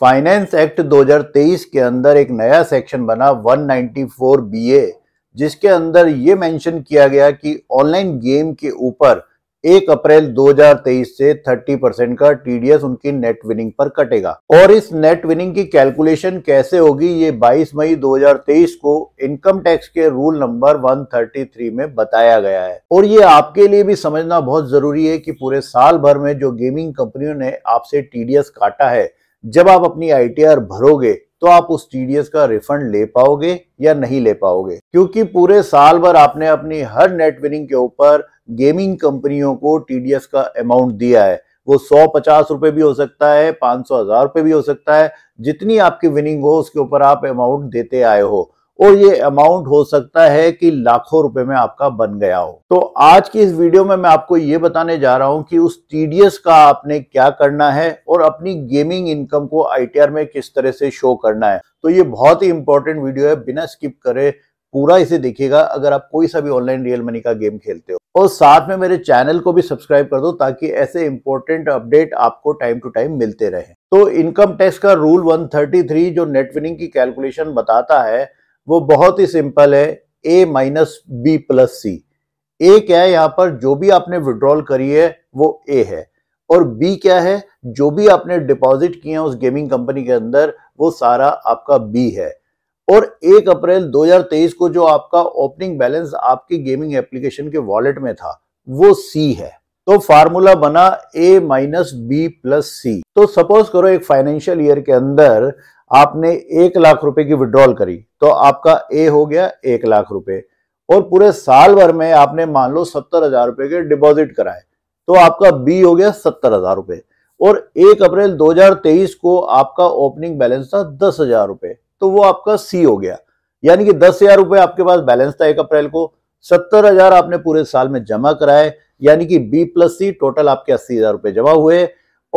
finance act 2023 के अंदर एक नया सेक्शन बना 194 बीए जिसके अंदर ये मेंशन किया गया कि ऑनलाइन गेम के ऊपर 1 अप्रैल 2023 से 30 परसेंट का टीडीएस उनकी नेट विनिंग पर कटेगा और इस नेट विनिंग की कैलकुलेशन कैसे होगी ये 22 मई 2023 को इनकम टैक्स के रूल नंबर 133 में बताया गया है और ये आपके लिए भी समझना बहुत जरूरी है कि पूरे साल भर में जो गेमिंग कंपनियों ने आपसे टीडीएस काटा है जब आप अपनी आई भरोगे तो आप उस टी का रिफंड ले पाओगे या नहीं ले पाओगे क्योंकि पूरे साल भर आपने अपनी हर नेट विनिंग के ऊपर गेमिंग कंपनियों को टी का अमाउंट दिया है वो सौ पचास रुपए भी हो सकता है पांच सौ हजार रुपए भी हो सकता है जितनी आपकी विनिंग हो उसके ऊपर आप अमाउंट देते आए हो और ये अमाउंट हो सकता है कि लाखों रुपए में आपका बन गया हो तो आज की इस वीडियो में मैं आपको ये बताने जा रहा हूं कि उस टी का आपने क्या करना है और अपनी गेमिंग इनकम को आई में किस तरह से शो करना है तो ये बहुत ही इंपॉर्टेंट वीडियो है बिना स्किप करे पूरा इसे देखिएगा अगर आप कोई सा भी ऑनलाइन रियल मनी का गेम खेलते हो और साथ में मेरे चैनल को भी सब्सक्राइब कर दो ताकि ऐसे इंपॉर्टेंट अपडेट आपको टाइम टू टाइम मिलते रहे तो इनकम टैक्स का रूल 133 जो नेट विनिंग की कैलकुलेशन बताता है वो बहुत ही सिंपल है A minus B plus C A क्या है यहाँ पर जो भी आपने विड्रॉल करी है वो ए है और बी क्या है जो भी आपने डिपॉजिट किया उस गेमिंग कंपनी के अंदर वो सारा आपका बी है और 1 अप्रैल 2023 को जो आपका ओपनिंग बैलेंस आपकी गेमिंग एप्लीकेशन के वॉलेट में था वो सी है तो फार्मूला बना A minus B plus C तो सपोज करो एक फाइनेंशियल ईयर के अंदर आपने एक लाख रुपए की विड्रॉल करी तो आपका ए हो गया एक लाख रुपए और पूरे साल भर में आपने मान लो सत्तर हजार रुपए के डिपॉजिट कराए तो आपका बी हो गया सत्तर हजार रुपए और एक अप्रैल 2023 को आपका ओपनिंग बैलेंस था दस हजार रुपए तो वो आपका सी हो गया यानी कि दस हजार रुपए आपके पास बैलेंस था एक अप्रैल को सत्तर हजार आपने पूरे साल में जमा कराए यानी कि बी प्लस सी टोटल आपके अस्सी हजार रुपए जमा हुए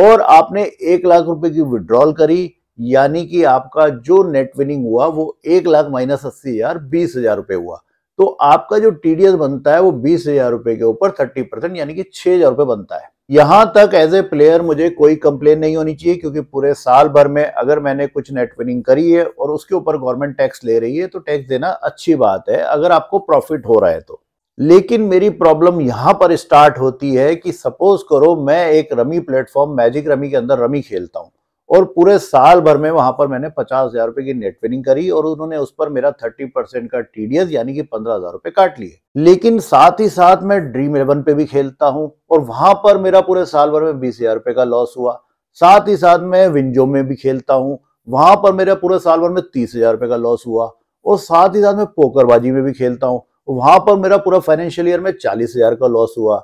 और आपने एक लाख रुपए की विड्रॉल करी यानी कि आपका जो नेट विनिंग हुआ वो एक लाख माइनस अस्सी हजार बीस हजार रुपए हुआ तो आपका जो टीडीएस बनता है वो बीस हजार रुपए के ऊपर थर्टी परसेंट यानी कि छह हजार रुपए बनता है यहां तक एज ए प्लेयर मुझे कोई कंप्लेन नहीं होनी चाहिए क्योंकि पूरे साल भर में अगर मैंने कुछ नेट विनिंग करी है और उसके ऊपर गवर्नमेंट टैक्स ले रही है तो टैक्स देना अच्छी बात है अगर आपको प्रॉफिट हो रहा है तो लेकिन मेरी प्रॉब्लम यहां पर स्टार्ट होती है कि सपोज करो मैं एक रमी प्लेटफॉर्म मैजिक रमी के अंदर रमी खेलता हूं और पूरे साल भर में वहां पर मैंने पचास हजार रुपए की नेट विनिंग करी और उन्होंने उस पर मेरा थर्टी परसेंट का टीडीएस यानी कि पंद्रह हजार रुपए काट लिए लेकिन साथ ही साथ मैं ड्रीम इलेवन पे भी खेलता हूँ और वहां पर मेरा पूरे साल भर में बीस हजार रुपए का लॉस हुआ साथ ही साथ मैं विंजो में भी खेलता हूँ वहां पर मेरा पूरे साल भर में तीस हजार रुपए का लॉस हुआ और साथ ही साथ मैं पोकरबाजी में भी खेलता हूँ वहां पर मेरा पूरा फाइनेंशियल ईयर में चालीस हजार का लॉस हुआ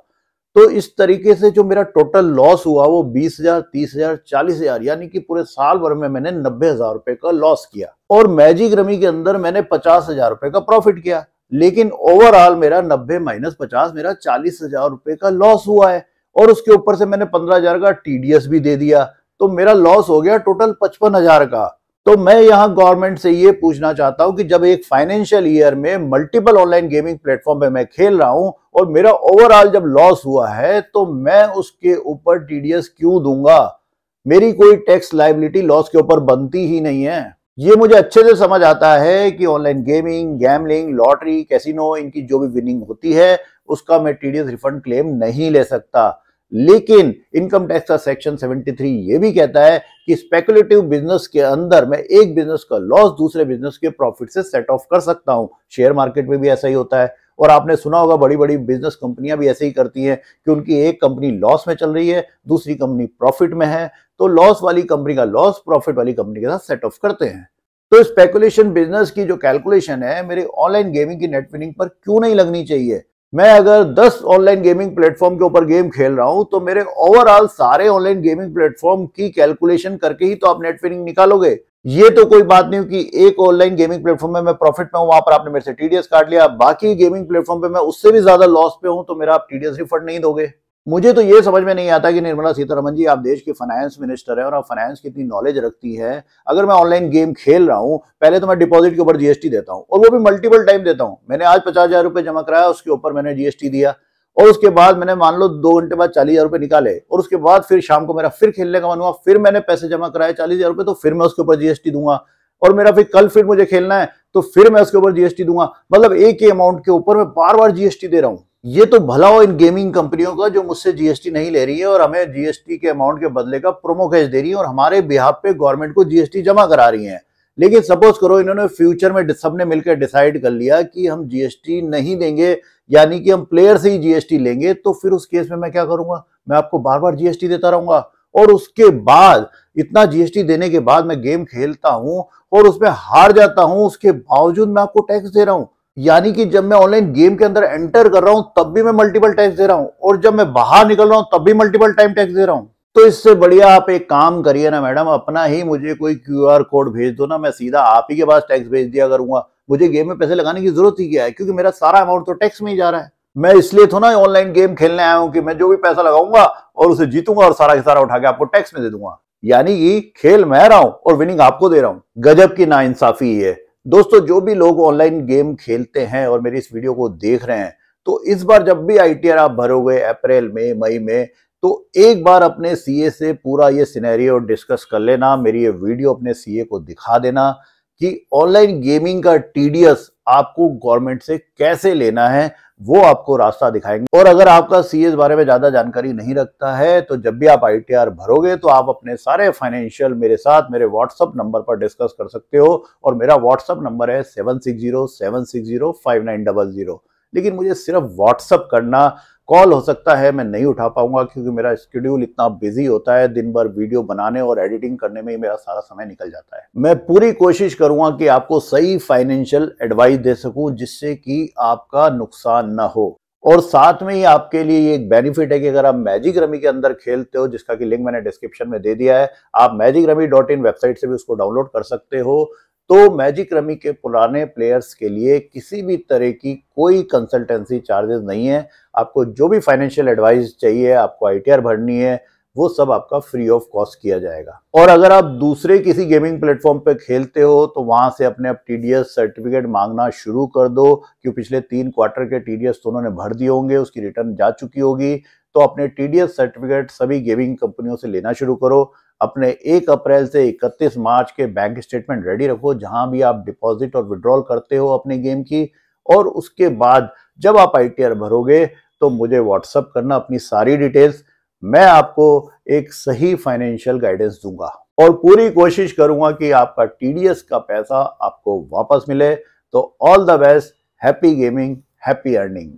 तो इस तरीके से जो मेरा टोटल लॉस हुआ वो बीस हजार तीस हजार चालीस हजार यानी कि पूरे साल भर में मैंने नब्बे हजार रुपए का लॉस किया और मैजिक रमी के अंदर मैंने पचास हजार रुपए का प्रॉफिट किया लेकिन ओवरऑल मेरा नब्बे माइनस पचास मेरा चालीस हजार रुपए का लॉस हुआ है और उसके ऊपर से मैंने पंद्रह हजार का टीडीएस भी दे दिया तो मेरा लॉस हो गया टोटल पचपन हजार का तो मैं यहां गवर्नमेंट से ये पूछना चाहता हूं कि जब एक फाइनेंशियल ईयर में मल्टीपल ऑनलाइन गेमिंग प्लेटफॉर्म पे मैं खेल रहा हूं और मेरा ओवरऑल जब लॉस हुआ है तो मैं उसके ऊपर टीडीएस क्यों दूंगा मेरी कोई टैक्स लाइबिलिटी लॉस के ऊपर बनती ही नहीं है ये मुझे अच्छे से समझ आता है कि online gaming gambling lottery casino इनकी जो भी विनिंग होती है उसका मैं टीडीएस रिफंड क्लेम नहीं ले सकता लेकिन इनकम टैक्स का सेक्शन 73 ये भी कहता है कि स्पेकुलेटिव बिजनेस के अंदर मैं एक बिजनेस का लॉस दूसरे बिजनेस के प्रॉफिट से सेट ऑफ कर सकता हूं शेयर मार्केट में भी ऐसा ही होता है और आपने सुना होगा बड़ी बड़ी बिजनेस कंपनियां भी ऐसे ही करती हैं कि उनकी एक कंपनी लॉस में चल रही है दूसरी कंपनी प्रॉफिट में है तो लॉस वाली कंपनी का लॉस प्रॉफिट वाली कंपनी के साथ सेट ऑफ करते हैं तो स्पेकुलेशन बिजनेस की जो कैलकुलेशन है मेरे ऑनलाइन गेमिंग की नेटविनिंग पर क्यों नहीं लगनी चाहिए मैं अगर 10 ऑनलाइन गेमिंग प्लेटफॉर्म के ऊपर गेम खेल रहा हूं तो मेरे ओवरऑल सारे ऑनलाइन गेमिंग प्लेटफॉर्म की कैलकुलेशन करके ही तो आप नेट विनिंग निकालोगे ये तो कोई बात नहीं कि एक ऑनलाइन गेमिंग प्लेटफॉर्म में मैं प्रॉफिट में हूं वहां पर आपने मेरे से टीडीएस काट लिया बाकी गेमिंग प्लेटफॉर्म पे मैं उससे भी ज्यादा लॉस पे हूं तो मेरा आप टीडीएस रिफंड नहीं दोगे मुझे तो ये समझ में नहीं आता कि निर्मला सीतारमन जी आप देश के फाइनेंस मिनिस्टर हैं और आप फाइनेंस की इतनी नॉलेज रखती हैं अगर मैं ऑनलाइन गेम खेल रहा हूँ पहले तो मैं डिपॉजिट के ऊपर जीएसटी देता हूँ और वो भी मल्टीपल टाइम देता हूँ मैंने आज पचास हज़ार रुपये जमा कराया उसके ऊपर मैंने जीएसटी दिया और उसके बाद मैंने मान लो दो घंटे बाद चालीस हज़ार रुपये निकाले और उसके बाद फिर शाम को मेरा फिर खेलने का मन हुआ फिर मैंने पैसे जमा कराए चालीस हज़ार रुपये तो फिर मैं उसके ऊपर जीएसटी दूंगा और मेरा फिर कल फिर मुझे खेलना है तो फिर मैं उसके ऊपर जीएसटी दूंगा मतलब एक ही अमाउंट के ऊपर मैं बार बार जीएसटी दे रहा हूँ ये तो भला हो इन गेमिंग कंपनियों का जो मुझसे जीएसटी नहीं ले रही है और हमें जीएसटी के अमाउंट के बदले का प्रोमो कैश दे रही है और हमारे बिहार पे गवर्नमेंट को जीएसटी जमा करा रही है लेकिन सपोज करो इन्होंने फ्यूचर में सबने मिलकर डिसाइड कर लिया कि हम जीएसटी नहीं देंगे यानी कि हम प्लेयर से ही जीएसटी लेंगे तो फिर उस केस में मैं क्या करूंगा मैं आपको बार बार जीएसटी देता रहूंगा और उसके बाद इतना जीएसटी देने के बाद मैं गेम खेलता हूं और उसमें हार जाता हूं उसके बावजूद मैं आपको टैक्स दे रहा हूं यानी कि जब मैं ऑनलाइन गेम के अंदर एंटर कर रहा हूं तब भी मैं मल्टीपल टैक्स दे रहा हूं और जब मैं बाहर निकल रहा हूं तब भी मल्टीपल टाइम टैक्स दे रहा हूं तो इससे बढ़िया आप एक काम करिए ना मैडम अपना ही मुझे कोई क्यूआर कोड भेज दो ना मैं सीधा आप ही के पास टैक्स भेज दिया करूंगा मुझे गेम में पैसे लगाने की जरूरत ही क्या है क्योंकि मेरा सारा अमाउंट तो टैक्स में ही जा रहा है मैं इसलिए थोड़ा ऑनलाइन गेम खेलने आया हूं कि मैं जो भी पैसा लगाऊंगा और उसे जीतूंगा और सारा के सारा उठा के आपको टैक्स में दे दूंगा यानी कि खेल मैं रहा हूं और विनिंग आपको दे रहा हूं गजब की ना इंसाफी है दोस्तों जो भी लोग ऑनलाइन गेम खेलते हैं और मेरी इस वीडियो को देख रहे हैं तो इस बार जब भी आई आप भरोगे अप्रैल में मई में तो एक बार अपने सीए से पूरा ये सिनेरियो डिस्कस कर लेना मेरी ये वीडियो अपने सीए को दिखा देना कि ऑनलाइन गेमिंग का टीडीएस आपको गवर्नमेंट से कैसे लेना है वो आपको रास्ता दिखाएंगे और अगर आपका सीएस बारे में ज़्यादा जानकारी नहीं रखता है तो जब भी आप आई भरोगे तो आप अपने सारे फाइनेंशियल मेरे साथ मेरे व्हाट्सअप नंबर पर डिस्कस कर सकते हो और मेरा व्हाट्सअप नंबर है seven six zero seven six zero five nine double zero लेकिन मुझे सिर्फ व्हाट्सअप करना कॉल हो सकता है मैं नहीं उठा पाऊंगा क्योंकि मेरा स्केड्यूल इतना बिजी होता है दिन भर वीडियो बनाने और एडिटिंग करने में ही मेरा सारा समय निकल जाता है मैं पूरी कोशिश करूंगा कि आपको सही फाइनेंशियल एडवाइस दे सकूं जिससे कि आपका नुकसान ना हो और साथ में ही आपके लिए एक बेनिफिट है कि अगर आप मैजिक रमी के अंदर खेलते हो जिसका कि लिंक मैंने डिस्क्रिप्शन में दे दिया है आप Magic Rummy dot in website से भी उसको डाउनलोड कर सकते हो तो मैजिक रमी के पुराने प्लेयर्स के लिए किसी भी तरह की कोई कंसल्टेंसी चार्जेस नहीं है आपको जो भी फाइनेंशियल एडवाइस चाहिए आपको आईटीआर भरनी है वो सब आपका फ्री ऑफ कॉस्ट किया जाएगा और अगर आप दूसरे किसी गेमिंग प्लेटफॉर्म पे खेलते हो तो वहां से अपने आप टीडीएस सर्टिफिकेट मांगना शुरू कर दो क्यों पिछले तीन क्वार्टर के टीडीएस दोनों तो ने भर दिए होंगे उसकी रिटर्न जा चुकी होगी तो अपने टीडीएस सर्टिफिकेट सभी गेमिंग कंपनियों से लेना शुरू करो अपने एक अप्रैल से इकतीस मार्च के बैंक स्टेटमेंट रेडी रखो जहां भी आप डिपॉजिट और विड्रॉल करते हो अपने गेम की और उसके बाद जब आप आई भरोगे तो मुझे व्हाट्सअप करना अपनी सारी डिटेल्स मैं आपको एक सही फाइनेंशियल गाइडेंस दूंगा और पूरी कोशिश करूंगा कि आपका टीडीएस का पैसा आपको वापस मिले तो all the best happy gaming happy earning